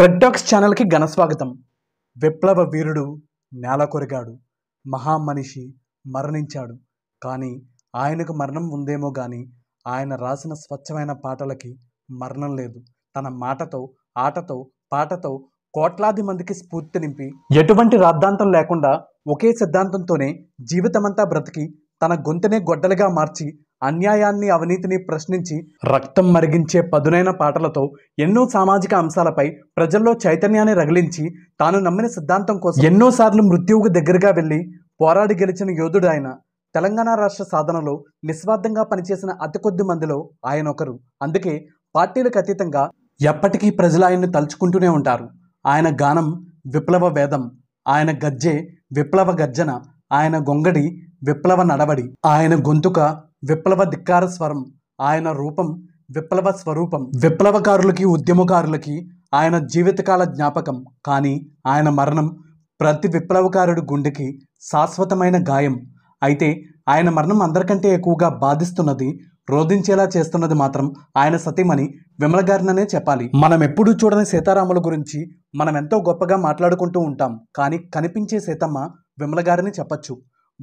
red talks ఛానల్కి ఘనస్వాగతం విప్లవ వీరుడు నేల కొరిగాడు మహామనిషి మరణించాడు కానీ ఆయనకు మరణం ఉందేమో కానీ ఆయన రాసిన స్వచ్ఛమైన పాటలకి మరణం లేదు తన మాటతో ఆటతో పాటతో కోట్లాది మందికి స్ఫూర్తి నింపి ఎటువంటి రాద్ధాంతం లేకుండా ఒకే సిద్ధాంతంతోనే జీవితమంతా బ్రతికి తన గొంతునే గొడ్డలిగా మార్చి అన్యాయాన్ని అవినీతిని ప్రశ్నించి రక్తం మరిగించే పదునైన పాటలతో ఎన్నో సామాజిక అంశాలపై ప్రజల్లో చైతన్యాన్ని రగిలించి తాను నమ్మిన సిద్ధాంతం కోసం ఎన్నోసార్లు మృత్యువుకు దగ్గరగా వెళ్ళి పోరాడి గెలిచిన యోధుడు ఆయన తెలంగాణ రాష్ట్ర సాధనలో నిస్వార్థంగా పనిచేసిన అతి కొద్ది మందిలో ఆయన ఒకరు అందుకే పార్టీలకు అతీతంగా ఎప్పటికీ ప్రజలు ఆయన్ని తలుచుకుంటూనే ఉంటారు ఆయన గానం విప్లవ వేదం ఆయన గజ్జే విప్లవ గర్జన ఆయన గొంగడి విప్లవ నడవడి ఆయన గొంతుక విప్లవ ధిక్కార స్వరం ఆయన రూపం విప్లవ స్వరూపం విప్లవకారులకి ఉద్యమకారులకి ఆయన జీవితకాల జ్ఞాపకం కానీ ఆయన మరణం ప్రతి విప్లవకారుడి గుండెకి శాశ్వతమైన గాయం అయితే ఆయన మరణం అందరికంటే ఎక్కువగా బాధిస్తున్నది రోధించేలా చేస్తున్నది మాత్రం ఆయన సతీమణి విమల గారిననే చెప్పాలి మనం ఎప్పుడూ చూడని సీతారాముల గురించి మనం ఎంతో గొప్పగా మాట్లాడుకుంటూ ఉంటాం కానీ కనిపించే సీతమ్మ విమల గారిని చెప్పచ్చు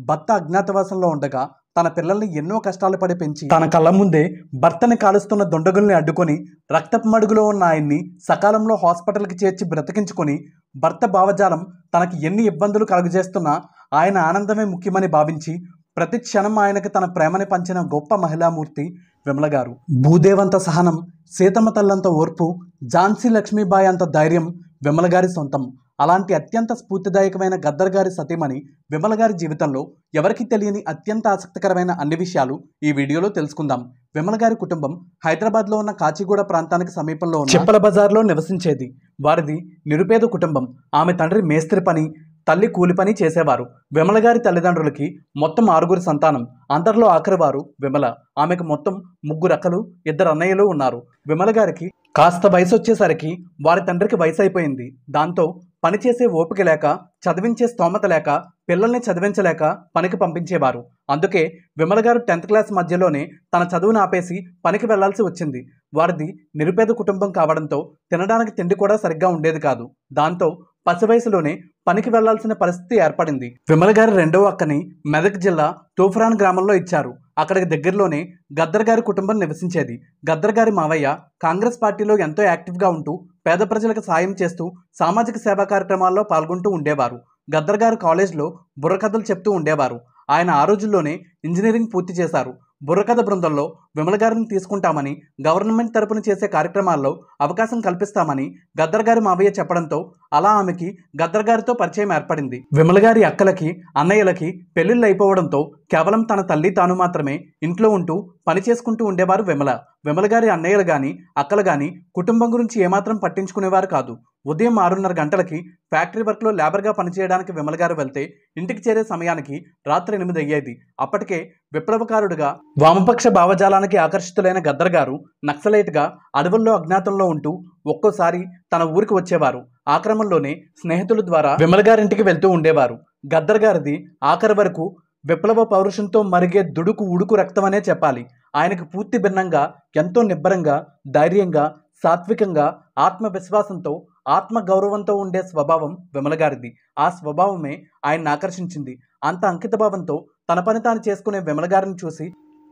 భర్త అజ్ఞాతవాసంలో ఉండగా తన పిల్లల్ని ఎన్నో కష్టాలు పడి పెంచి తన కళ్ళ ముందే భర్తని కాలుస్తున్న దుండగుల్ని అడ్డుకొని రక్తపు మడుగులో ఉన్న ఆయన్ని సకాలంలో హాస్పిటల్కి చేర్చి బ్రతికించుకొని భర్త భావజాలం తనకి ఎన్ని ఇబ్బందులు కలుగజేస్తున్నా ఆయన ఆనందమే ముఖ్యమని భావించి ప్రతి క్షణం ఆయనకి తన ప్రేమని పంచిన గొప్ప మహిళామూర్తి విమల గారు భూదేవంత సహనం సీతమ్మ తల్లంత ఓర్పు ఝాన్సీ లక్ష్మీబాయి అంత ధైర్యం విమల గారి సొంతం అలాంటి అత్యంత స్ఫూర్తిదాయకమైన గద్దర్ గారి సతీమణి విమల గారి జీవితంలో ఎవరికి తెలియని అత్యంత ఆసక్తికరమైన అన్ని విషయాలు ఈ వీడియోలో తెలుసుకుందాం విమల గారి కుటుంబం హైదరాబాద్లో ఉన్న కాచిగూడ ప్రాంతానికి సమీపంలో ఉన్న చెప్పల బజార్లో నివసించేది వారిది నిరుపేద కుటుంబం ఆమె తండ్రి మేస్త్రి పని తల్లి కూలి పని చేసేవారు విమల గారి తల్లిదండ్రులకి మొత్తం ఆరుగురు సంతానం అందరిలో ఆఖరివారు విమల ఆమెకు మొత్తం ముగ్గురు అక్కలు ఇద్దరు అన్నయ్యలు ఉన్నారు విమల గారికి కాస్త వయసు వచ్చేసరికి వారి తండ్రికి వయసు అయిపోయింది దాంతో పనిచేసే ఓపిక లేక చదివించే స్తోమత లేక పిల్లల్ని చదివించలేక పనికి పంపించేవారు అందుకే విమల గారు టెన్త్ క్లాస్ మధ్యలోనే తన చదువును ఆపేసి పనికి వెళ్లాల్సి వచ్చింది వారిది నిరుపేద కుటుంబం కావడంతో తినడానికి తిండి కూడా సరిగ్గా ఉండేది కాదు దాంతో పసి వయసులోనే పనికి వెళ్లాల్సిన పరిస్థితి ఏర్పడింది విమల గారి రెండవ అక్కని మెదక్ జిల్లా తూఫ్రాన్ గ్రామంలో ఇచ్చారు అక్కడికి దగ్గరలోనే గద్దర్ గారి కుటుంబం నివసించేది గద్దర్ గారి మావయ్య కాంగ్రెస్ పార్టీలో ఎంతో యాక్టివ్గా ఉంటూ పేద ప్రజలకు సాయం చేస్తూ సామాజిక సేవా కార్యక్రమాల్లో పాల్గొంటూ ఉండేవారు గద్దర్ గారు కాలేజ్లో బుర్రకథలు చెప్తూ ఉండేవారు ఆయన ఆ రోజుల్లోనే ఇంజనీరింగ్ పూర్తి చేశారు బుర్రకథ బృందంలో విమల గారిని తీసుకుంటామని గవర్నమెంట్ తరపున చేసే కార్యక్రమాల్లో అవకాశం కల్పిస్తామని గద్దర్ గారి మావయ్య చెప్పడంతో అలా ఆమెకి గద్దర్ గారితో పరిచయం ఏర్పడింది విమల గారి అక్కలకి అన్నయ్యలకి పెళ్లిళ్ళు అయిపోవడంతో కేవలం తన తల్లి తాను మాత్రమే ఇంట్లో ఉంటూ పని చేసుకుంటూ ఉండేవారు విమల విమల గారి అన్నయ్యలు కానీ అక్కలు కానీ కుటుంబం గురించి ఏమాత్రం పట్టించుకునేవారు కాదు ఉదయం ఆరున్నర గంటలకి ఫ్యాక్టరీ వర్క్లో లేబర్గా పనిచేయడానికి విమల గారు వెళ్తే ఇంటికి చేరే సమయానికి రాత్రి ఎనిమిది అయ్యేది అప్పటికే విప్లవకారుడిగా వామపక్ష భావజాలానికి ఆకర్షితులైన గద్దర్ గారు నక్సలైట్గా అడవుల్లో అజ్ఞాతంలో ఉంటూ ఒక్కోసారి తన ఊరికి వచ్చేవారు ఆ క్రమంలోనే స్నేహితుల ద్వారా విమల గారింటికి వెళ్తూ ఉండేవారు గద్దర్ గారిది ఆఖరి వరకు విప్లవ పౌరుషంతో మరిగే దుడుకు ఉడుకు రక్తమనే చెప్పాలి ఆయనకు పూర్తి భిన్నంగా ఎంతో నిబ్బరంగా ధైర్యంగా సాత్వికంగా ఆత్మవిశ్వాసంతో ఆత్మగౌరవంతో ఉండే స్వభావం విమలగారిది ఆ స్వభావమే ఆయన్ని ఆకర్షించింది అంత అంకితభావంతో తన పని తాను చేసుకునే విమలగారిని చూసి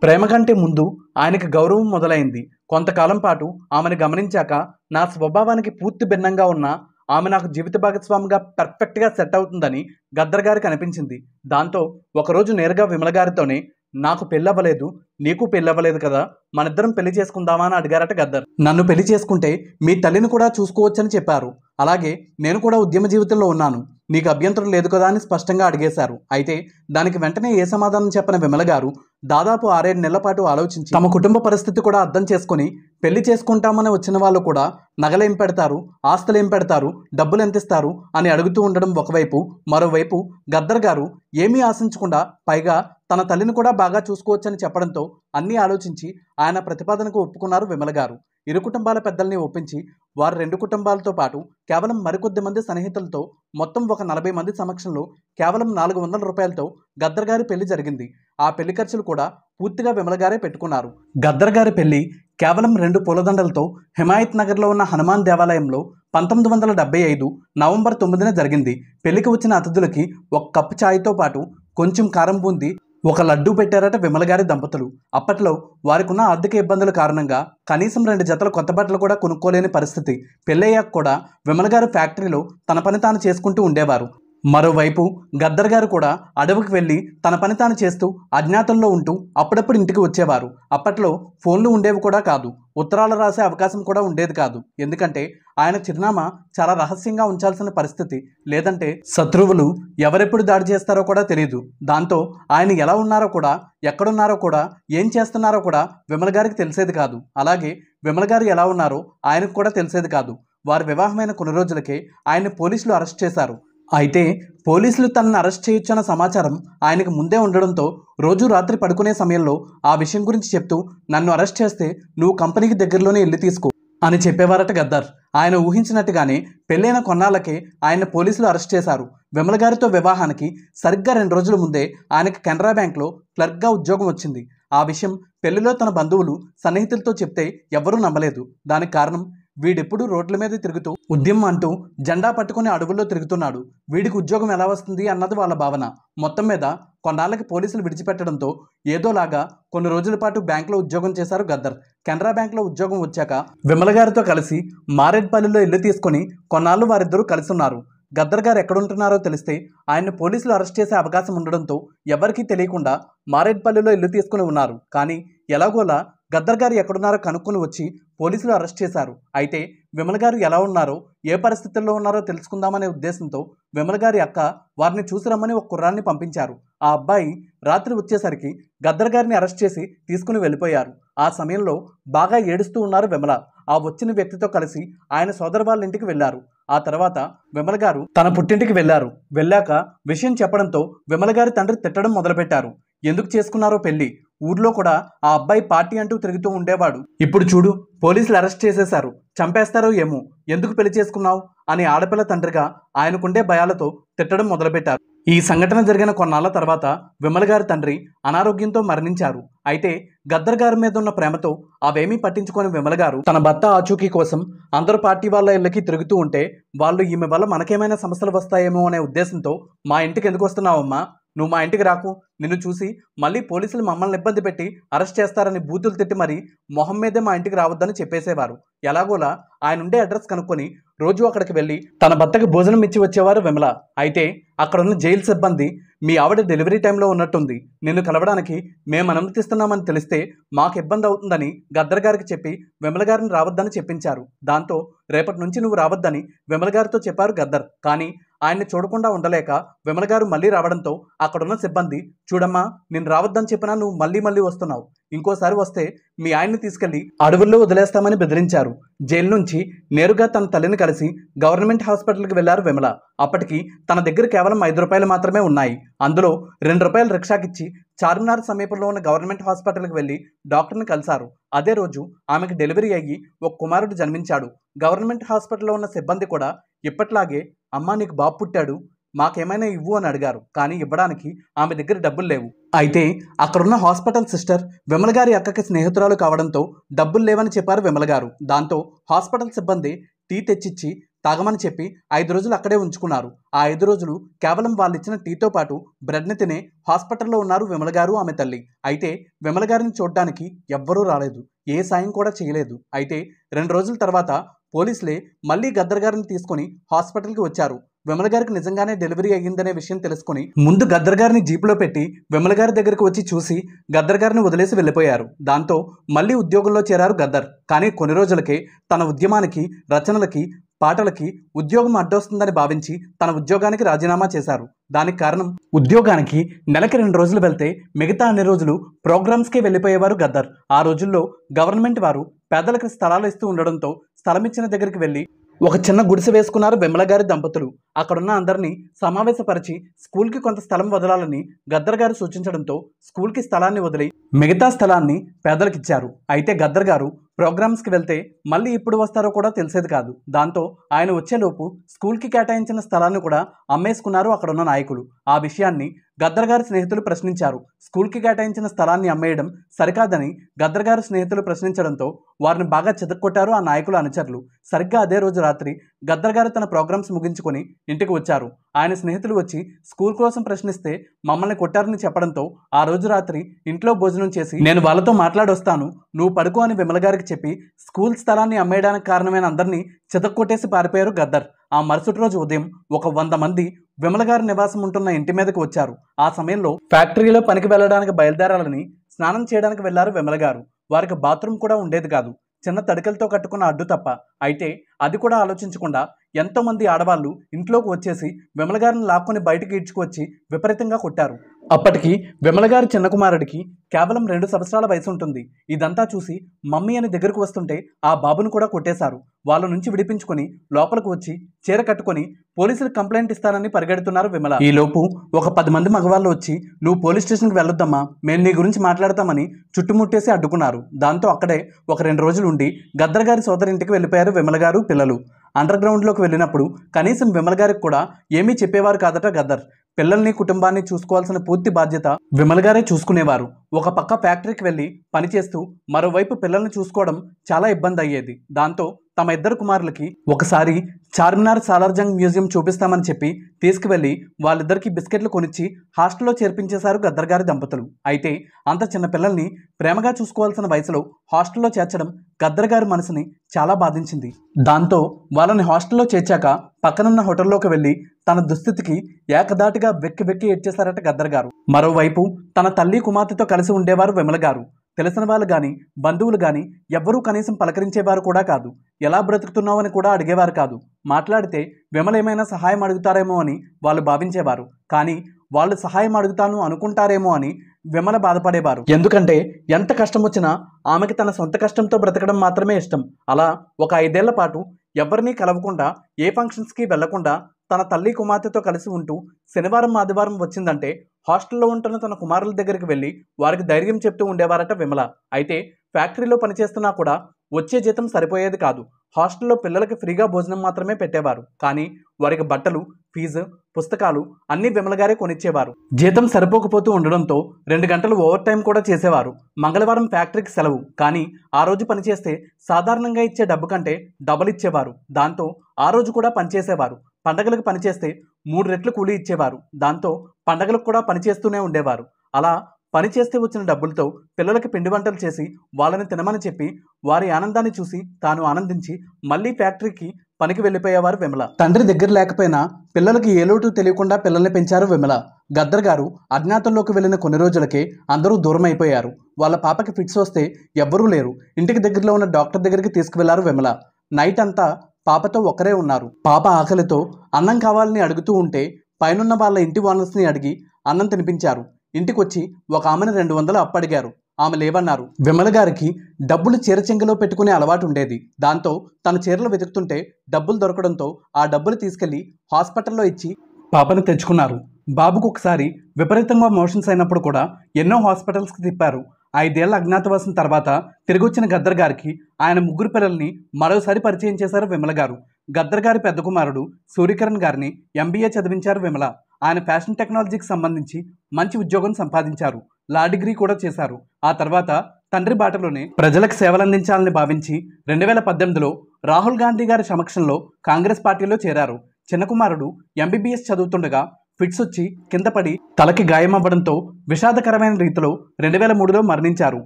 ప్రేమ కంటే ముందు ఆయనకి గౌరవం మొదలైంది కొంతకాలం పాటు ఆమెను గమనించాక నా స్వభావానికి పూర్తి భిన్నంగా ఉన్న ఆమె నాకు జీవిత భాగస్వామిగా పర్ఫెక్ట్గా సెట్ అవుతుందని గద్దర్ గారికి అనిపించింది దాంతో ఒకరోజు నేరుగా విమల గారితోనే నాకు పెళ్ళవ్వలేదు నీకు పెళ్ళవ్వలేదు కదా మనిద్దరం పెళ్లి చేసుకుందామా అని అడిగారట గద్దర్ నన్ను పెళ్లి చేసుకుంటే మీ తల్లిని కూడా చూసుకోవచ్చని చెప్పారు అలాగే నేను కూడా ఉద్యమ జీవితంలో ఉన్నాను నీకు అభ్యంతరం లేదు కదా అని స్పష్టంగా అడిగేశారు అయితే దానికి వెంటనే ఏ సమాధానం చెప్పిన విమల గారు దాదాపు ఆరేడు నెలల పాటు ఆలోచించి తమ కుటుంబ పరిస్థితి కూడా అర్థం చేసుకుని పెళ్లి చేసుకుంటామని వచ్చిన వాళ్ళు కూడా నగలేం పెడతారు ఆస్తులేం పెడతారు డబ్బులు ఎంతిస్తారు అని అడుగుతూ ఉండడం ఒకవైపు మరోవైపు గద్దర్ గారు ఏమీ ఆశించకుండా పైగా తన తల్లిని కూడా బాగా చూసుకోవచ్చని చెప్పడంతో అన్నీ ఆలోచించి ఆయన ప్రతిపాదనకు ఒప్పుకున్నారు విమల గారు ఇరు కుటుంబాల పెద్దల్ని ఒప్పించి వారు రెండు కుటుంబాలతో పాటు కేవలం మరికొద్ది మంది స్నేహితులతో మొత్తం ఒక నలభై మంది సమక్షంలో కేవలం నాలుగు వందల రూపాయలతో గద్దర్ గారి పెళ్లి జరిగింది ఆ పెళ్లి ఖర్చులు కూడా పూర్తిగా విమల గారే పెట్టుకున్నారు గద్దర్ గారి పెళ్లి కేవలం రెండు పూలదండలతో హిమాయత్ నగర్లో ఉన్న హనుమాన్ దేవాలయంలో పంతొమ్మిది వందల డెబ్బై ఐదు నవంబర్ తొమ్మిదిన జరిగింది పెళ్లికి వచ్చిన అతిథులకి ఒక కప్పు ఛాయ్తో పాటు కొంచెం కారం బూంది ఒక లడ్డూ పెట్టారట విమల గారి దంపతులు అప్పట్లో వారికున్న ఆర్థిక ఇబ్బందుల కారణంగా కనీసం రెండు జతలు కొత్త బట్టలు కూడా కొనుక్కోలేని పరిస్థితి పెళ్ళయ్యాక కూడా విమల గారు ఫ్యాక్టరీలో తన పని తాను చేసుకుంటూ ఉండేవారు మరోవైపు గద్దర్ గారు కూడా అడవికి వెళ్ళి తన పని తాను చేస్తూ అజ్ఞాతంలో ఉంటూ అప్పుడప్పుడు ఇంటికి వచ్చేవారు అప్పట్లో ఫోన్లు ఉండేవి కూడా కాదు ఉత్తరాలు రాసే అవకాశం కూడా ఉండేది కాదు ఎందుకంటే ఆయన చిరునామా చాలా రహస్యంగా ఉంచాల్సిన పరిస్థితి లేదంటే శత్రువులు ఎవరెప్పుడు దాడి చేస్తారో కూడా తెలియదు దాంతో ఆయన ఎలా ఉన్నారో కూడా ఎక్కడున్నారో కూడా ఏం చేస్తున్నారో కూడా విమల గారికి తెలిసేది కాదు అలాగే విమల గారు ఎలా ఉన్నారో ఆయనకు కూడా తెలిసేది కాదు వారి వివాహమైన కొన్ని రోజులకే ఆయన పోలీసులు అరెస్ట్ చేశారు అయితే పోలీసులు తనను అరెస్ట్ చేయొచ్చన్న సమాచారం ఆయనకు ముందే ఉండడంతో రోజు రాత్రి పడుకునే సమయంలో ఆ విషయం గురించి చెప్తూ నన్ను అరెస్ట్ చేస్తే నువ్వు కంపెనీకి దగ్గరలోనే వెళ్ళి తీసుకో అని చెప్పేవారట గద్దార్ ఆయన ఊహించినట్టుగానే పెళ్ళైన కొన్నాళ్ళకే ఆయన పోలీసులు అరెస్ట్ చేశారు విమల గారితో వివాహానికి సరిగ్గా రెండు రోజుల ముందే ఆయనకు కెనరా బ్యాంక్లో క్లర్క్గా ఉద్యోగం వచ్చింది ఆ విషయం పెళ్లిలో తన బంధువులు సన్నిహితులతో చెప్తే ఎవరూ నమ్మలేదు దానికి కారణం వీడెప్పుడు రోడ్ల మీద తిరుగుతూ ఉద్యమం అంటూ జెండా పట్టుకుని అడవుల్లో తిరుగుతున్నాడు వీడికి ఉద్యోగం ఎలా వస్తుంది అన్నది వాళ్ళ భావన మొత్తం మీద కొన్నాళ్ళకి పోలీసులు విడిచిపెట్టడంతో ఏదోలాగా కొన్ని రోజుల పాటు బ్యాంకులో ఉద్యోగం చేశారు గద్దర్ కెనరా బ్యాంకులో ఉద్యోగం వచ్చాక విమల గారితో కలిసి మారేడ్పల్లిలో ఇల్లు తీసుకొని కొన్నాళ్ళు వారిద్దరూ కలిసి ఉన్నారు గద్దర్ గారు ఎక్కడుంటున్నారో తెలిస్తే ఆయన్ని పోలీసులు అరెస్ట్ చేసే అవకాశం ఉండడంతో ఎవరికీ తెలియకుండా మారేడ్పల్లిలో ఇల్లు తీసుకుని ఉన్నారు కానీ ఎలాగోలా గద్దర్ గారు ఎక్కడున్నారో కనుక్కొని వచ్చి పోలీసులు అరెస్ట్ చేశారు అయితే విమల గారు ఎలా ఉన్నారో ఏ పరిస్థితుల్లో ఉన్నారో తెలుసుకుందామనే ఉద్దేశంతో విమల గారి అక్క వారిని చూసిరమ్మని ఒక కుర్రాన్ని పంపించారు ఆ అబ్బాయి రాత్రి వచ్చేసరికి గద్దర్ గారిని అరెస్ట్ చేసి తీసుకుని వెళ్ళిపోయారు ఆ సమయంలో బాగా ఏడుస్తూ ఉన్నారు విమల ఆ వచ్చిన వ్యక్తితో కలిసి ఆయన సోదరు వాళ్ళ ఇంటికి వెళ్ళారు ఆ తర్వాత విమల గారు తన పుట్టింటికి వెళ్లారు వెళ్ళాక విషయం చెప్పడంతో విమల గారి తండ్రి తిట్టడం మొదలుపెట్టారు ఎందుకు చేసుకున్నారో పెళ్లి ఊర్లో కూడా ఆ అబ్బాయి పార్టీ అంటూ తిరుగుతూ ఉండేవాడు ఇప్పుడు చూడు పోలీసులు అరెస్ట్ చేసేశారు చంపేస్తారో ఏమో ఎందుకు పెళ్లి చేసుకున్నావు అని ఆడపిల్ల తండ్రిగా ఆయనకుండే భయాలతో తిట్టడం మొదలుపెట్టారు ఈ సంఘటన జరిగిన కొన్నాళ్ళ తర్వాత విమల గారి తండ్రి అనారోగ్యంతో మరణించారు అయితే గద్దర్ గారి మీద ఉన్న ప్రేమతో అవేమీ పట్టించుకొని విమల గారు తన భర్త ఆచూకీ కోసం అందరు పార్టీ వాళ్ళ ఇళ్ళకి తిరుగుతూ ఉంటే వాళ్ళు ఈమె వల్ల మనకేమైనా సమస్యలు వస్తాయేమో అనే ఉద్దేశంతో మా ఇంటికి ఎందుకు వస్తున్నావమ్మా నువ్వు మా ఇంటికి రాకు నిన్ను చూసి మళ్ళీ పోలీసులు మమ్మల్ని ఇబ్బంది పెట్టి అరెస్ట్ చేస్తారని బూతులు తిట్టి మరి మొహం మీదే మా ఇంటికి రావద్దని చెప్పేసేవారు ఎలాగోలా ఆయన ఉండే అడ్రస్ కనుక్కొని రోజు అక్కడికి వెళ్ళి తన భర్తకి భోజనం ఇచ్చి వచ్చేవారు విమల అయితే అక్కడ ఉన్న జైలు సిబ్బంది మీ ఆవిడ డెలివరీ టైంలో ఉన్నట్టుంది నిన్ను కలవడానికి మేము అనుమతిస్తున్నామని తెలిస్తే మాకు ఇబ్బంది అవుతుందని గద్దర్ గారికి చెప్పి విమల గారిని రావద్దని చెప్పించారు దాంతో రేపటి నుంచి నువ్వు రావద్దని విమల గారితో చెప్పారు గద్దర్ కానీ ఆయన్ని చూడకుండా ఉండలేక విమల గారు మళ్ళీ రావడంతో అక్కడున్న సిబ్బంది చూడమ్మా నేను రావద్దని చెప్పినా నువ్వు మళ్ళీ మళ్ళీ వస్తున్నావు ఇంకోసారి వస్తే మీ ఆయన్ని తీసుకెళ్లి అడవుల్లో వదిలేస్తామని బెదిరించారు జైలు నుంచి నేరుగా తన తల్లిని కలిసి గవర్నమెంట్ హాస్పిటల్కి వెళ్లారు విమల అప్పటికి తన దగ్గర కేవలం ఐదు రూపాయలు మాత్రమే ఉన్నాయి అందులో రెండు రూపాయలు రిక్షాకిచ్చి చార్మినార్ సమీపంలో ఉన్న గవర్నమెంట్ హాస్పిటల్కి వెళ్ళి డాక్టర్ని కలిశారు అదే రోజు ఆమెకు డెలివరీ అయ్యి ఒక కుమారుడు జన్మించాడు గవర్నమెంట్ హాస్పిటల్లో ఉన్న సిబ్బంది కూడా ఇప్పట్లాగే అమ్మ నీకు బాబు పుట్టాడు మాకేమైనా ఇవ్వు అని అడిగారు కానీ ఇవ్వడానికి ఆమె దగ్గర డబ్బులు లేవు అయితే అక్కడున్న హాస్పిటల్ సిస్టర్ విమల గారి అక్కకి స్నేహితురాలు కావడంతో డబ్బులు లేవని చెప్పారు విమల గారు దాంతో హాస్పిటల్ సిబ్బంది టీ తెచ్చిచ్చి తాగమని చెప్పి ఐదు రోజులు అక్కడే ఉంచుకున్నారు ఆ ఐదు రోజులు కేవలం వాళ్ళు ఇచ్చిన టీతో పాటు బ్రెడ్ని తినే హాస్పిటల్లో ఉన్నారు విమల గారు ఆమె తల్లి అయితే విమల గారిని చూడడానికి ఎవ్వరూ రాలేదు ఏ సాయం కూడా చేయలేదు అయితే రెండు రోజుల తర్వాత పోలీసులే మళ్ళీ గద్దర్ గారిని తీసుకొని హాస్పిటల్కి వచ్చారు విమల గారికి నిజంగానే డెలివరీ అయ్యిందనే విషయం తెలుసుకుని ముందు గద్దర్ గారిని జీపులో పెట్టి విమల గారి దగ్గరకు వచ్చి చూసి గద్దర్ గారిని వదిలేసి వెళ్ళిపోయారు దాంతో మళ్ళీ ఉద్యోగంలో చేరారు గద్దర్ కానీ కొన్ని రోజులకే తన ఉద్యమానికి రచనలకి పాటలకి ఉద్యోగం అడ్డొస్తుందని భావించి తన ఉద్యోగానికి రాజీనామా చేశారు దానికి కారణం ఉద్యోగానికి నెలకి రెండు రోజులు వెళ్తే మిగతా అన్ని రోజులు ప్రోగ్రామ్స్కే వెళ్ళిపోయేవారు గద్దర్ ఆ రోజుల్లో గవర్నమెంట్ వారు పేదలకు స్థలాలు ఇస్తూ ఉండడంతో స్థలం ఇచ్చిన దగ్గరికి వెళ్ళి ఒక చిన్న గుడిసె వేసుకున్నారు విమల గారి దంపతులు అక్కడున్న అందరినీ సమావేశపరిచి స్కూల్కి కొంత స్థలం వదలాలని గద్దర్ గారు సూచించడంతో స్కూల్కి స్థలాన్ని వదిలి మిగతా స్థలాన్ని పేదలకిచ్చారు అయితే గద్దర్ గారు ప్రోగ్రామ్స్కి వెళ్తే మళ్ళీ ఇప్పుడు వస్తారో కూడా తెలిసేది కాదు దాంతో ఆయన వచ్చేలోపు స్కూల్కి కేటాయించిన స్థలాన్ని కూడా అమ్మేసుకున్నారు అక్కడున్న నాయకులు ఆ విషయాన్ని గద్దర్ గారి స్నేహితులు ప్రశ్నించారు స్కూల్కి కేటాయించిన స్థలాన్ని అమ్మేయడం సరికాదని గద్దర్ గారి స్నేహితులు ప్రశ్నించడంతో వారిని బాగా చెదక్కొట్టారు ఆ నాయకుల అనుచరులు సరిగ్గా అదే రోజు రాత్రి గద్దర్ గారు తన ప్రోగ్రామ్స్ ముగించుకొని ఇంటికి వచ్చారు ఆయన స్నేహితులు వచ్చి స్కూల్ కోసం ప్రశ్నిస్తే మమ్మల్ని కొట్టారని చెప్పడంతో ఆ రోజు రాత్రి ఇంట్లో భోజనం చేసి నేను వాళ్ళతో మాట్లాడొస్తాను నువ్వు పడుకో అని విమల గారికి చెప్పి స్కూల్ స్థలాన్ని అమ్మేయడానికి కారణమైన అందరినీ చితక్కొట్టేసి పారిపోయారు గద్దర్ ఆ మరుసటి రోజు ఉదయం ఒక వంద మంది విమల గారి నివాసం ఉంటున్న ఇంటి మీదకు వచ్చారు ఆ సమయంలో ఫ్యాక్టరీలో పనికి వెళ్ళడానికి బయలుదేరాలని స్నానం చేయడానికి వెళ్లారు విమల గారు వారికి బాత్రూమ్ కూడా ఉండేది కాదు చిన్న తడికలతో కట్టుకున్న అడ్డు తప్ప అయితే అది కూడా ఆలోచించకుండా ఎంతోమంది ఆడవాళ్ళు ఇంట్లోకి వచ్చేసి విమల గారిని లాక్కొని బయటకు ఈడ్చుకొచ్చి విపరీతంగా కొట్టారు అప్పటికి విమల గారి చిన్న కుమారుడికి కేవలం రెండు సంవత్సరాల వయసు ఉంటుంది ఇదంతా చూసి మమ్మీ అని దగ్గరకు వస్తుంటే ఆ బాబును కూడా కొట్టేశారు వాళ్ళ నుంచి విడిపించుకొని లోపలికి వచ్చి చీర కట్టుకొని పోలీసులు కంప్లైంట్ ఇస్తానని పరిగెడుతున్నారు విమల ఈ లోపు ఒక పది మంది మగవాళ్ళు వచ్చి నువ్వు పోలీస్ స్టేషన్కి వెళ్ళొద్దమ్మా మేము నీ గురించి మాట్లాడతామని చుట్టుముట్టేసి అడ్డుకున్నారు దాంతో అక్కడే ఒక రెండు రోజులు ఉండి గద్దర్ గారి సోదరింటికి వెళ్ళిపోయారు పెరిగారు విమల గారు పిల్లలు అండర్ గ్రౌండ్లోకి వెళ్ళినప్పుడు కనీసం విమల గారికి కూడా ఏమీ చెప్పేవారు కాదట గద్దర్ పిల్లల్ని కుటుంబాన్ని చూసుకోవాల్సిన పూర్తి బాధ్యత విమల గారే చూసుకునేవారు ఒక పక్క ఫ్యాక్టరీకి వెళ్ళి పనిచేస్తూ మరోవైపు పిల్లల్ని చూసుకోవడం చాలా ఇబ్బంది అయ్యేది దాంతో తమ ఇద్దరు కుమారులకి ఒకసారి చార్మినార్ సాలార్జంగ్ మ్యూజియం చూపిస్తామని చెప్పి తీసుకువెళ్లి వాళ్ళిద్దరికీ బిస్కెట్లు కొనిచ్చి హాస్టల్లో చేర్పించేశారు గద్దర్ గారి దంపతులు అయితే అంత చిన్న పిల్లల్ని ప్రేమగా చూసుకోవాల్సిన వయసులో హాస్టల్లో చేర్చడం గద్దర్ గారి మనసుని చాలా బాధించింది దాంతో వాళ్ళని హాస్టల్లో చేర్చాక పక్కనున్న హోటల్లోకి వెళ్ళి తన దుస్థితికి ఏకదాటిగా వెక్కి వెక్కి ఏడ్చేశారట గద్దర్ గారు మరోవైపు తన తల్లి కుమార్తెతో కలిసి ఉండేవారు విమల గారు తెలిసిన వాళ్ళు కానీ బంధువులు కానీ ఎవ్వరూ కనీసం పలకరించేవారు కూడా కాదు ఎలా బ్రతుకుతున్నావని కూడా అడిగేవారు కాదు మాట్లాడితే విమల ఏమైనా సహాయం అడుగుతారేమో అని వాళ్ళు భావించేవారు కానీ వాళ్ళు సహాయం అడుగుతాను అనుకుంటారేమో అని విమల బాధపడేవారు ఎందుకంటే ఎంత కష్టం వచ్చినా ఆమెకి తన సొంత కష్టంతో బ్రతకడం మాత్రమే ఇష్టం అలా ఒక ఐదేళ్ల పాటు ఎవరినీ కలవకుండా ఏ ఫంక్షన్స్కి వెళ్లకుండా తన తల్లి కుమార్తెతో కలిసి ఉంటూ శనివారం ఆదివారం వచ్చిందంటే హాస్టల్లో ఉంటున్న తన కుమారుల దగ్గరికి వెళ్ళి వారికి ధైర్యం చెప్తూ ఉండేవారట విమల అయితే ఫ్యాక్టరీలో పనిచేస్తున్నా కూడా వచ్చే జీతం సరిపోయేది కాదు హాస్టల్లో పిల్లలకి ఫ్రీగా భోజనం మాత్రమే పెట్టేవారు కానీ వారికి బట్టలు ఫీజు పుస్తకాలు అన్నీ విమలగారే కొనిచ్చేవారు జీతం సరిపోకపోతూ ఉండడంతో రెండు గంటలు ఓవర్ టైం కూడా చేసేవారు మంగళవారం ఫ్యాక్టరీకి సెలవు కానీ ఆ రోజు పనిచేస్తే సాధారణంగా ఇచ్చే డబ్బు కంటే డబ్బులు ఇచ్చేవారు దాంతో ఆ రోజు కూడా పనిచేసేవారు పండగలకు పనిచేస్తే మూడు రెట్లు కూలీ ఇచ్చేవారు దాంతో పండగలకు కూడా పనిచేస్తూనే ఉండేవారు అలా పని చేస్తే వచ్చిన డబ్బులతో పిల్లలకి పిండి వంటలు చేసి వాళ్ళని తినమని చెప్పి వారి ఆనందాన్ని చూసి తాను ఆనందించి మళ్ళీ ఫ్యాక్టరీకి పనికి వెళ్ళిపోయేవారు విమల తండ్రి దగ్గర లేకపోయినా పిల్లలకి ఏ లోటు తెలియకుండా పిల్లల్ని పెంచారు విమల గద్దర్ గారు అజ్ఞాతంలోకి వెళ్ళిన కొన్ని రోజులకే అందరూ దూరం అయిపోయారు వాళ్ళ పాపకి ఫిట్స్ వస్తే ఎవ్వరూ లేరు ఇంటికి దగ్గరలో ఉన్న డాక్టర్ దగ్గరికి తీసుకువెళ్లారు విమల నైట్ అంతా పాపతో ఒకరే ఉన్నారు పాప ఆకలితో అన్నం కావాలని అడుగుతూ ఉంటే పైనున్న వాళ్ళ ఇంటి ఓనర్స్ని అడిగి అన్నం తినిపించారు ఇంటికొచ్చి ఒక ఆమెను రెండు వందలు అప్పడిగారు ఆమె లేవన్నారు విమల గారికి డబ్బులు చీరచెంగలో పెట్టుకునే అలవాటు ఉండేది దాంతో తన చీరలు వెతుకుతుంటే డబ్బులు దొరకడంతో ఆ డబ్బులు తీసుకెళ్లి హాస్పిటల్లో ఇచ్చి పాపను తెచ్చుకున్నారు బాబుకు ఒకసారి విపరీతంగా మోషన్స్ అయినప్పుడు కూడా ఎన్నో హాస్పిటల్స్కి తిప్పారు ఐదేళ్ల అజ్ఞాతవాసం తర్వాత తిరిగొచ్చిన గద్దర్ గారికి ఆయన ముగ్గురు పిల్లల్ని మరోసారి పరిచయం చేశారు విమల గారు గద్దర్ గారి పెద్ద కుమారుడు సూర్యకరణ్ గారిని ఎంబీఏ చదివించారు విమల ఆయన ఫ్యాషన్ టెక్నాలజీకి సంబంధించి మంచి ఉద్యోగం సంపాదించారు లా డిగ్రీ కూడా చేశారు ఆ తర్వాత తండ్రి బాటలోనే ప్రజలకు సేవలందించాలని భావించి రెండు వేల పద్దెనిమిదిలో రాహుల్ గాంధీ గారి సమక్షంలో కాంగ్రెస్ పార్టీలో చేరారు చిన్న కుమారుడు ఎంబీబీఎస్ చదువుతుండగా ఫిట్స్ వచ్చి కింద పడి తలకి గాయమవ్వడంతో విషాదకరమైన రీతిలో రెండు వేల మూడులో మరణించారు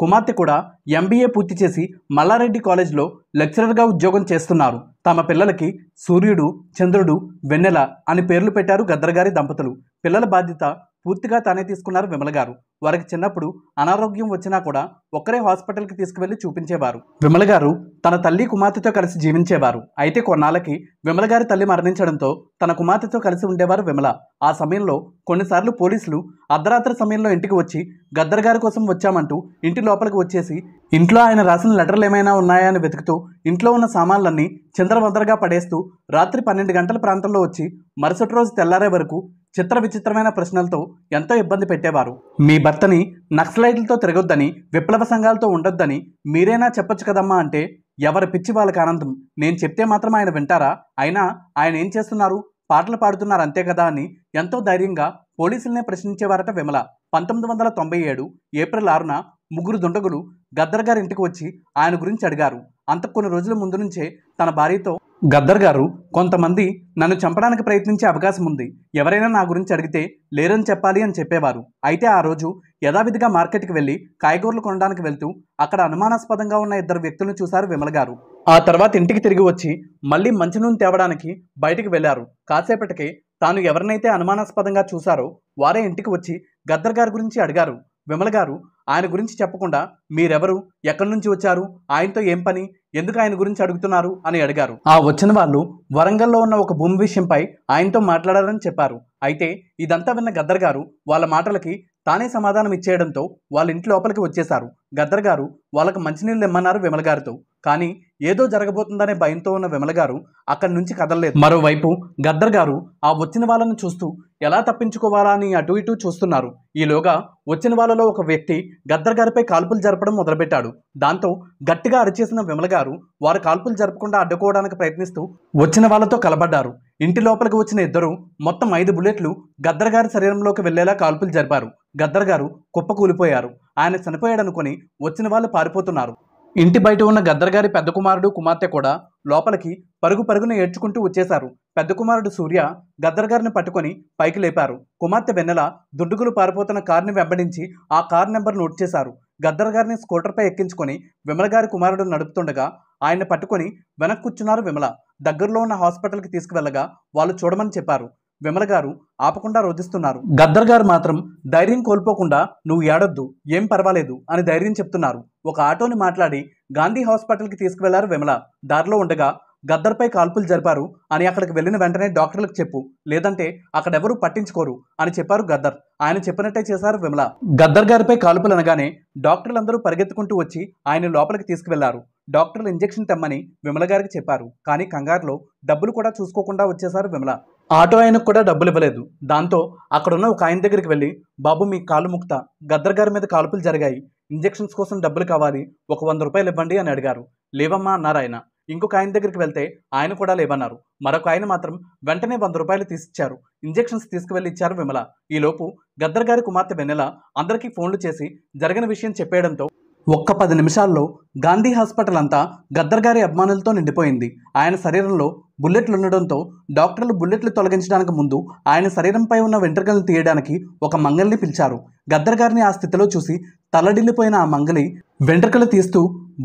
కుమార్తె కూడా ఎంబీఏ పూర్తి చేసి మల్లారెడ్డి కాలేజ్లో లెక్చరర్గా ఉద్యోగం చేస్తున్నారు తమ పిల్లలకి సూర్యుడు చంద్రుడు వెన్నెల అని పేర్లు పెట్టారు గద్దర్ దంపతులు పిల్లల బాధ్యత పూర్తిగా తానే తీసుకున్నారు విమల గారు వారికి చిన్నప్పుడు అనారోగ్యం వచ్చినా కూడా ఒక్కరే హాస్పిటల్కి తీసుకువెళ్లి చూపించేవారు విమల గారు తన తల్లి కుమార్తెతో కలిసి జీవించేవారు అయితే కొన్నాళ్ళకి విమల గారి తల్లి మరణించడంతో తన కుమార్తెతో కలిసి ఉండేవారు విమల ఆ సమయంలో కొన్నిసార్లు పోలీసులు అర్ధరాత్రి సమయంలో ఇంటికి వచ్చి గద్దర్ గారి కోసం వచ్చామంటూ ఇంటి లోపలికి వచ్చేసి ఇంట్లో ఆయన రాసిన లెటర్లు ఏమైనా ఉన్నాయా అని వెతుకుతూ ఇంట్లో ఉన్న సామాన్లన్నీ చిందరవందరగా పడేస్తూ రాత్రి పన్నెండు గంటల ప్రాంతంలో వచ్చి మరుసటి రోజు తెల్లారే వరకు చిత్ర విచిత్రమైన ప్రశ్నలతో ఎంతో ఇబ్బంది పెట్టేవారు మీ భర్తని నక్సలైట్లతో తిరగొద్దని విప్లవ సంఘాలతో ఉండొద్దని మీరైనా చెప్పొచ్చు కదమ్మా అంటే ఎవరి పిచ్చి వాళ్ళకి ఆనందం నేను చెప్తే మాత్రం ఆయన వింటారా అయినా ఆయన ఏం చేస్తున్నారు పాటలు పాడుతున్నారు అంతే కదా అని ఎంతో ధైర్యంగా పోలీసులనే ప్రశ్నించేవారట విమల పంతొమ్మిది వందల తొంభై ఏడు ఏప్రిల్ ఆరున ముగ్గురు దుండగులు గద్దర్ గారి ఇంటికి వచ్చి ఆయన గురించి అడిగారు అంత కొన్ని రోజుల ముందు నుంచే తన భార్యతో గద్దర్ గారు కొంతమంది నన్ను చంపడానికి ప్రయత్నించే అవకాశం ఉంది ఎవరైనా నా గురించి అడిగితే లేరని చెప్పాలి అని చెప్పేవారు అయితే ఆ రోజు యథావిధిగా మార్కెట్కి వెళ్ళి కాయగూరలు కొనడానికి వెళ్తూ అక్కడ అనుమానాస్పదంగా ఉన్న ఇద్దరు వ్యక్తులను చూశారు విమల గారు ఆ తర్వాత ఇంటికి తిరిగి వచ్చి మళ్ళీ మంచినూనె తేవడానికి బయటికి వెళ్లారు కాసేపటికి తాను ఎవరినైతే అనుమానాస్పదంగా చూశారో వారే ఇంటికి వచ్చి గద్దర్ గారి గురించి అడిగారు విమల గారు ఆయన గురించి చెప్పకుండా మీరెవరు ఎక్కడి నుంచి వచ్చారు ఆయనతో ఏం పని ఎందుకు ఆయన గురించి అడుగుతున్నారు అని అడిగారు ఆ వచ్చిన వాళ్ళు వరంగల్లో ఉన్న ఒక భూమి విషయంపై ఆయనతో మాట్లాడారని చెప్పారు అయితే ఇదంతా విన్న గద్దర్ గారు వాళ్ళ మాటలకి తానే సమాధానం ఇచ్చేయడంతో వాళ్ళ ఇంటి లోపలికి వచ్చేశారు గద్దర్ గారు వాళ్ళకి మంచినీళ్ళు ఇమ్మన్నారు విమల గారితో కానీ ఏదో జరగబోతుందనే భయంతో ఉన్న విమల గారు అక్కడి నుంచి కదలలేదు మరోవైపు గద్దర్ గారు ఆ వచ్చిన వాళ్ళని చూస్తూ ఎలా తప్పించుకోవాలా అని అటు ఇటు చూస్తున్నారు ఈలోగా వచ్చిన వాళ్ళలో ఒక వ్యక్తి గద్దర్ గారిపై కాల్పులు జరపడం మొదలుపెట్టాడు దాంతో గట్టిగా అరిచేసిన విమల గారు వారు కాల్పులు జరపకుండా అడ్డుకోవడానికి ప్రయత్నిస్తూ వచ్చిన వాళ్ళతో కలబడ్డారు ఇంటి లోపలికి వచ్చిన ఇద్దరు మొత్తం ఐదు బుల్లెట్లు గద్దర్ గారి శరీరంలోకి వెళ్లేలా కాల్పులు జరిపారు గద్దర్ గారు కుప్పకూలిపోయారు ఆయన చనిపోయాడనుకొని వచ్చిన వాళ్ళు పారిపోతున్నారు ఇంటి బయట ఉన్న గద్దర్గారి పెద్ద కుమారుడు కుమార్తె కూడా లోపలికి పరుగు పరుగును ఏడ్చుకుంటూ వచ్చేశారు పెద్ద కుమారుడు సూర్య గద్దర్గారిని పట్టుకొని పైకి లేపారు కుమార్తె వెన్నెల దుడ్డుగులు పారిపోతున్న కారుని వెంబడించి ఆ కారు నెంబర్ నోట్ చేశారు గద్దర్ గారిని స్కూటర్పై ఎక్కించుకొని విమల గారి కుమారుడు నడుపుతుండగా ఆయన పట్టుకొని వెనక్కి కూర్చున్నారు విమల దగ్గరలో ఉన్న హాస్పిటల్కి తీసుకువెళ్ళగా వాళ్ళు చూడమని చెప్పారు విమల గారు ఆపకుండా రోధిస్తున్నారు గద్దర్ గారు మాత్రం ధైర్యం కోల్పోకుండా నువ్వు ఏడొద్దు ఏం పర్వాలేదు అని ధైర్యం చెప్తున్నారు ఒక ఆటోని మాట్లాడి గాంధీ హాస్పిటల్కి తీసుకువెళ్లారు విమల దారిలో ఉండగా గద్దర్పై కాల్పులు జరిపారు అని అక్కడికి వెళ్ళిన వెంటనే డాక్టర్లకు చెప్పు లేదంటే అక్కడెవరూ పట్టించుకోరు అని చెప్పారు గద్దర్ ఆయన చెప్పినట్టే చేశారు విమల గద్దర్ గారిపై కాల్పులు అనగానే డాక్టర్లందరూ పరిగెత్తుకుంటూ వచ్చి ఆయన లోపలికి తీసుకువెళ్లారు డాక్టర్లు ఇంజెక్షన్ తెమ్మని విమల గారికి చెప్పారు కానీ కంగారులో డబ్బులు కూడా చూసుకోకుండా వచ్చేశారు విమల ఆటో ఆయనకు కూడా డబ్బులు ఇవ్వలేదు దాంతో అక్కడున్న ఒక ఆయన దగ్గరికి వెళ్ళి బాబు మీ కాలు ముక్త గద్దర్ గారి మీద కాల్పులు జరిగాయి ఇంజెక్షన్స్ కోసం డబ్బులు కావాలి ఒక వంద రూపాయలు ఇవ్వండి అని అడిగారు లేవమ్మా అన్నారు ఆయన ఇంకొక ఆయన దగ్గరికి వెళ్తే ఆయన కూడా లేవన్నారు మరొక ఆయన మాత్రం వెంటనే వంద రూపాయలు తీసిచ్చారు ఇంజెక్షన్స్ తీసుకువెళ్ళి ఇచ్చారు విమల ఈలోపు గద్దర్ గారి కుమార్తె వెన్నెల అందరికీ ఫోన్లు చేసి జరిగిన విషయం చెప్పేయడంతో ఒక్క పది నిమిషాల్లో గాంధీ హాస్పిటల్ అంతా గద్దర్గారి అభిమానులతో నిండిపోయింది ఆయన శరీరంలో బుల్లెట్లు ఉండడంతో డాక్టర్లు బుల్లెట్లు తొలగించడానికి ముందు ఆయన శరీరంపై ఉన్న వెంట్రుకలను తీయడానికి ఒక మంగలిని పిలిచారు గద్దర్గారిని ఆ స్థితిలో చూసి తలడిల్లిపోయిన ఆ మంగలి వెంట్రుకలు తీస్తూ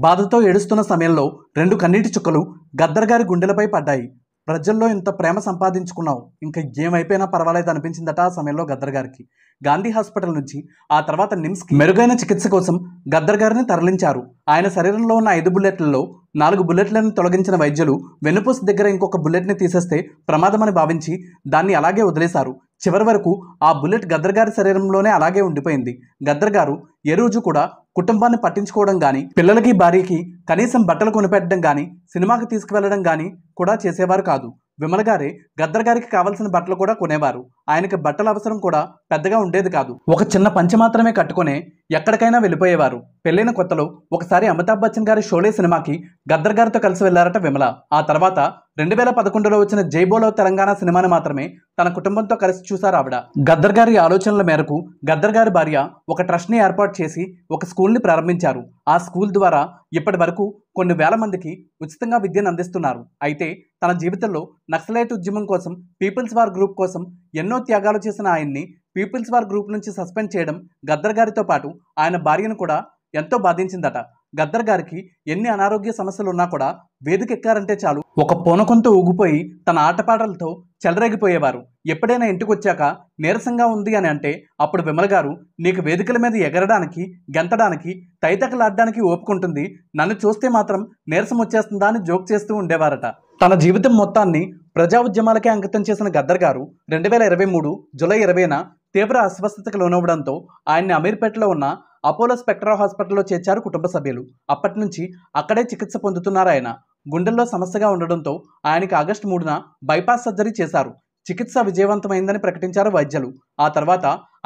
బాధతో ఏడుస్తున్న సమయంలో రెండు కన్నీటి చుక్కలు గద్దర్గారి గుండెలపై పడ్డాయి ప్రజల్లో ఇంత ప్రేమ సంపాదించుకున్నావు ఇంకా ఏమైపోయినా పర్వాలేదు అనిపించిందట ఆ సమయంలో గద్దర్ గారికి గాంధీ హాస్పిటల్ నుంచి ఆ తర్వాత నిమ్స్కి మెరుగైన చికిత్స కోసం గద్దర్ గారిని తరలించారు ఆయన శరీరంలో ఉన్న ఐదు బుల్లెట్లలో నాలుగు బుల్లెట్లను తొలగించిన వైద్యులు వెన్నుపూస దగ్గర ఇంకొక బుల్లెట్ని తీసేస్తే ప్రమాదమని భావించి దాన్ని అలాగే వదిలేశారు చివరి వరకు ఆ బుల్లెట్ గద్దర్ గారి శరీరంలోనే అలాగే ఉండిపోయింది గద్దర్ గారు ఏ రోజు కూడా కుటుంబాన్ని పట్టించుకోవడం కానీ పిల్లలకి భార్యకి కనీసం బట్టలు కొనిపెట్టడం కానీ సినిమాకి తీసుకువెళ్ళడం కానీ కూడా చేసేవారు కాదు విమల గారి గద్దర్ గారికి కావలసిన బట్టలు కూడా కొనేవారు ఆయనకి బట్టల అవసరం కూడా పెద్దగా ఉండేది కాదు ఒక చిన్న పంచ మాత్రమే కట్టుకునే ఎక్కడికైనా వెళ్ళిపోయేవారు పెళ్లైన కొత్తలో ఒకసారి అమితాబ్ బచ్చన్ గారి షోలే సినిమాకి గద్దర్ గారితో కలిసి వెళ్లారట విమల ఆ తర్వాత రెండు వేల పదకొండులో వచ్చిన జైబోలో తెలంగాణ సినిమాను మాత్రమే తన కుటుంబంతో కలిసి చూశారు ఆవిడ గద్దర్ గారి ఆలోచనల మేరకు గద్దర్ గారి భార్య ఒక ట్రస్ట్ని ఏర్పాటు చేసి ఒక స్కూల్ని ప్రారంభించారు ఆ స్కూల్ ద్వారా ఇప్పటి వరకు కొన్ని వేల మందికి ఉచితంగా విద్యను అందిస్తున్నారు అయితే తన జీవితంలో నక్సలైట్ ఉద్యమం కోసం పీపుల్స్ వార్ గ్రూప్ కోసం ఎన్నో త్యాగాలు చేసిన ఆయన్ని పీపుల్స్ వార్ గ్రూప్ నుంచి సస్పెండ్ చేయడం గద్దర్ గారితో పాటు ఆయన భార్యను కూడా ఎంతో బాధించిందట గద్దర్ గారికి ఎన్ని అనారోగ్య సమస్యలు ఉన్నా కూడా వేదికెక్కారంటే చాలు ఒక పొనకొంత ఊగిపోయి తన ఆటపాటలతో చెలరేగిపోయేవారు ఎప్పుడైనా ఇంటికొచ్చాక నీరసంగా ఉంది అని అంటే అప్పుడు విమల గారు నీకు వేదికల మీద ఎగరడానికి గెంతడానికి తైతకలాడ్డానికి ఓపుకుంటుంది నన్ను చూస్తే మాత్రం నీరసం వచ్చేస్తుందా అని జోక్ చేస్తూ ఉండేవారట తన జీవితం మొత్తాన్ని ప్రజా ఉద్యమాలకే అంకితం చేసిన గద్దర్ గారు రెండు వేల ఇరవై మూడు జూలై ఇరవైన తీవ్ర అస్వస్థతకు లోనవడంతో ఆయన్ని అమీర్పేటలో ఉన్న అపోలో స్పెక్ట్రా హాస్పిటల్లో చేర్చారు కుటుంబ సభ్యులు అప్పటి నుంచి అక్కడే చికిత్స పొందుతున్నారు ఆయన గుండెల్లో సమస్యగా ఉండడంతో ఆయనకి ఆగస్టు మూడున బైపాస్ సర్జరీ చేశారు చికిత్స విజయవంతమైందని ప్రకటించారు వైద్యులు ఆ తర్వాత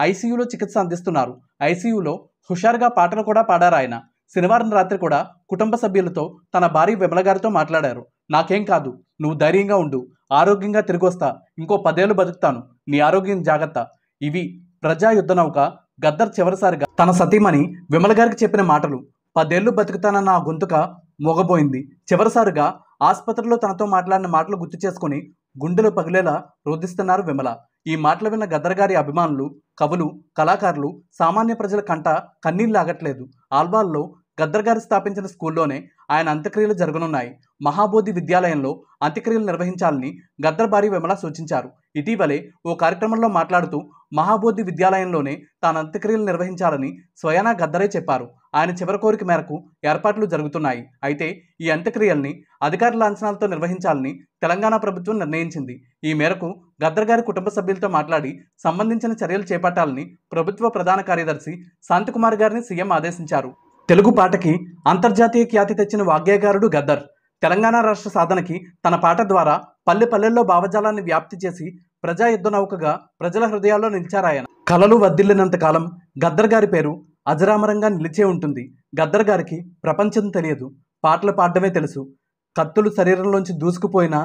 ఐసీయూలో చికిత్స అందిస్తున్నారు ఐసీయూలో హుషారుగా పాటలు కూడా పాడారు ఆయన శనివారం రాత్రి కూడా కుటుంబ సభ్యులతో తన భార్య విమల గారితో మాట్లాడారు నాకేం కాదు నువ్వు ధైర్యంగా ఉండు ఆరోగ్యంగా తిరిగొస్తా ఇంకో పదేళ్ళు బతుకుతాను నీ ఆరోగ్యం జాగ్రత్త ఇవి ప్రజా యుద్ధ నౌక గద్దర్ చివరిసారిగా తన సతీమణి విమల గారికి చెప్పిన మాటలు పదేళ్లు బతుకుతానన్న ఆ గొంతుక మోగబోయింది చివరిసారిగా ఆసుపత్రిలో తనతో మాట్లాడిన మాటలు గుర్తు చేసుకుని గుండెలు పగిలేలా రోధిస్తున్నారు విమల ఈ మాటలు విన్న గద్దరగారి అభిమానులు కవులు కళాకారులు సామాన్య ప్రజల కంట కన్నీళ్ళు ఆగట్లేదు ఆల్బాల్లో గద్దర్ గారు స్థాపించిన స్కూల్లోనే ఆయన అంత్యక్రియలు జరగనున్నాయి మహాబోధి విద్యాలయంలో అంత్యక్రియలు నిర్వహించాలని గద్దర్ భారీ విమల సూచించారు ఇటీవలే ఓ కార్యక్రమంలో మాట్లాడుతూ మహాబోధి విద్యాలయంలోనే తాను అంత్యక్రియలు నిర్వహించాలని స్వయానా గద్దరే చెప్పారు ఆయన చివరి కోరిక మేరకు ఏర్పాట్లు జరుగుతున్నాయి అయితే ఈ అంత్యక్రియల్ని అధికారుల అంచనాలతో నిర్వహించాలని తెలంగాణ ప్రభుత్వం నిర్ణయించింది ఈ మేరకు గద్దర్ గారి కుటుంబ సభ్యులతో మాట్లాడి సంబంధించిన చర్యలు చేపట్టాలని ప్రభుత్వ ప్రధాన కార్యదర్శి శాంతికుమార్ గారిని సీఎం ఆదేశించారు తెలుగు పాటకి అంతర్జాతీయ ఖ్యాతి తెచ్చిన వాగ్గేయకారుడు గద్దర్ తెలంగాణ రాష్ట్ర సాధనకి తన పాట ద్వారా పల్లె పల్లెల్లో భావజాలాన్ని వ్యాప్తి చేసి ప్రజా యుద్ధనౌకగా ప్రజల హృదయాల్లో నిలిచారాయన కళలు వద్దిల్లినంత కాలం గద్దర్ గారి పేరు అజరామరంగా నిలిచే ఉంటుంది గద్దర్ గారికి ప్రపంచం తెలియదు పాటలు పాడడమే తెలుసు కత్తులు శరీరంలోంచి దూసుకుపోయినా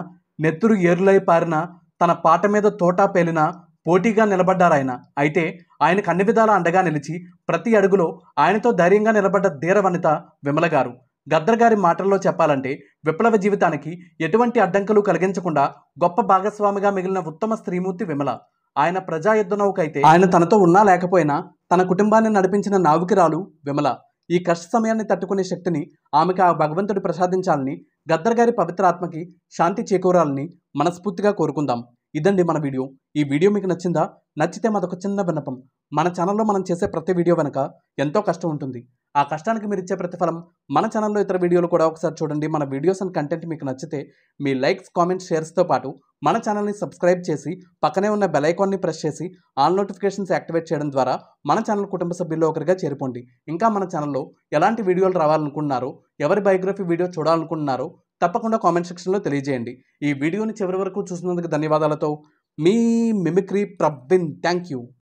నెత్తురు ఏరులై పారినా తన పాట మీద తోటా పేలినా పోటీగా నిలబడ్డారు ఆయన అయితే ఆయనకు అన్ని విధాల అండగా నిలిచి ప్రతి అడుగులో ఆయనతో ధైర్యంగా నిలబడ్డ ధీర వనిత విమల గారు గద్దర్ గారి మాటల్లో చెప్పాలంటే విప్లవ జీవితానికి ఎటువంటి అడ్డంకులు కలిగించకుండా గొప్ప భాగస్వామిగా మిగిలిన ఉత్తమ స్త్రీమూర్తి విమల ఆయన ప్రజా యుద్ధనౌకైతే ఆయన తనతో ఉన్నా లేకపోయినా తన కుటుంబాన్ని నడిపించిన నావికురాలు విమల ఈ కష్ట సమయాన్ని తట్టుకునే శక్తిని ఆమెకు ఆ భగవంతుడు ప్రసాదించాలని గద్దర్ గారి పవిత్ర ఆత్మకి శాంతి చేకూరాలని మనస్ఫూర్తిగా కోరుకుందాం ఇదండి మన వీడియో ఈ వీడియో మీకు నచ్చిందా నచ్చితే మాదొక చిన్న విన్నపం మన ఛానల్లో మనం చేసే ప్రతి వీడియో వెనక ఎంతో కష్టం ఉంటుంది ఆ కష్టానికి మీరు ఇచ్చే ప్రతిఫలం మన ఛానల్లో ఇతర వీడియోలు కూడా ఒకసారి చూడండి మన వీడియోస్ అండ్ కంటెంట్ మీకు నచ్చితే మీ లైక్స్ కామెంట్స్ షేర్స్తో పాటు మన ఛానల్ని సబ్స్క్రైబ్ చేసి పక్కనే ఉన్న బెలైకాన్ని ప్రెస్ చేసి ఆల్ నోటిఫికేషన్స్ యాక్టివేట్ చేయడం ద్వారా మన ఛానల్ కుటుంబ సభ్యుల్లో ఒకరిగా చేరుకోండి ఇంకా మన ఛానల్లో ఎలాంటి వీడియోలు రావాలనుకుంటున్నారో ఎవరి బయోగ్రఫీ వీడియో చూడాలనుకుంటున్నారో తప్పకుండా కామెంట్ సెక్షన్లో తెలియజేయండి ఈ వీడియోని చివరి వరకు చూసినందుకు ధన్యవాదాలతో మీ మిమిక్రీ ప్రబిన్ థ్యాంక్ యూ